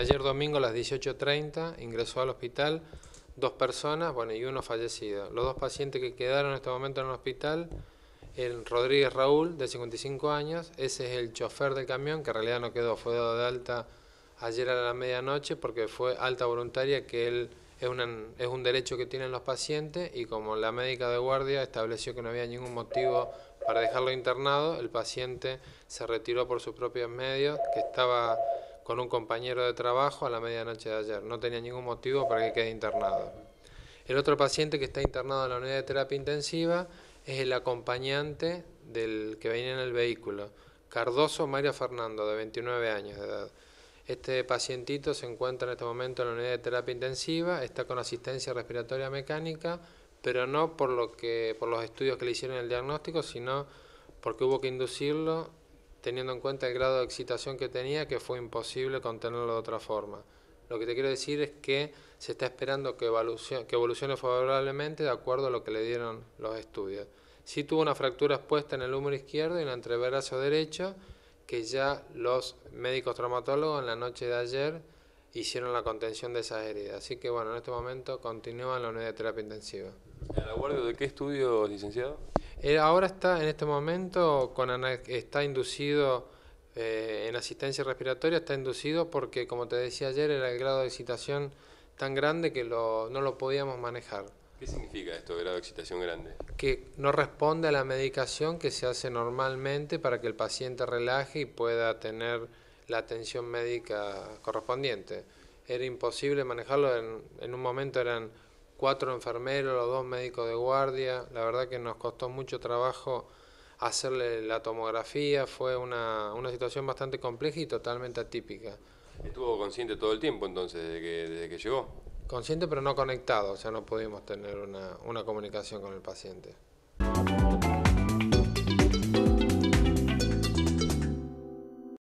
ayer domingo a las 18.30 ingresó al hospital dos personas, bueno, y uno fallecido. Los dos pacientes que quedaron en este momento en el hospital, el Rodríguez Raúl, de 55 años, ese es el chofer del camión, que en realidad no quedó, fue dado de alta ayer a la medianoche porque fue alta voluntaria, que él es, es un derecho que tienen los pacientes y como la médica de guardia estableció que no había ningún motivo para dejarlo internado, el paciente se retiró por sus propios medios, que estaba con un compañero de trabajo a la medianoche de ayer. No tenía ningún motivo para que quede internado. El otro paciente que está internado en la unidad de terapia intensiva es el acompañante del que venía en el vehículo, Cardoso Mario Fernando, de 29 años de edad. Este pacientito se encuentra en este momento en la unidad de terapia intensiva, está con asistencia respiratoria mecánica, pero no por, lo que, por los estudios que le hicieron el diagnóstico, sino porque hubo que inducirlo teniendo en cuenta el grado de excitación que tenía, que fue imposible contenerlo de otra forma. Lo que te quiero decir es que se está esperando que evolucione, favorablemente de acuerdo a lo que le dieron los estudios. Sí tuvo una fractura expuesta en el húmero izquierdo y en el entrebrazo derecho, que ya los médicos traumatólogos en la noche de ayer hicieron la contención de esas heridas. Así que bueno, en este momento continúa en la unidad de terapia intensiva. ¿A la guardia de qué estudio, licenciado? Eh, ahora está en este momento con está inducido eh, en asistencia respiratoria, está inducido porque, como te decía ayer, era el grado de excitación tan grande que no lo podíamos manejar. ¿Qué significa esto, grado de excitación grande? Que no responde a la medicación que se hace normalmente para que el paciente relaje y pueda tener la atención médica correspondiente. Era imposible manejarlo, en, en un momento eran cuatro enfermeros, los dos médicos de guardia. La verdad que nos costó mucho trabajo hacerle la tomografía, fue una, situación bastante compleja y totalmente atípica. ¿Estuvo consciente todo el tiempo entonces, desde que, desde que llegó? Consciente pero no conectado, o sea, no pudimos tener una comunicación con el paciente.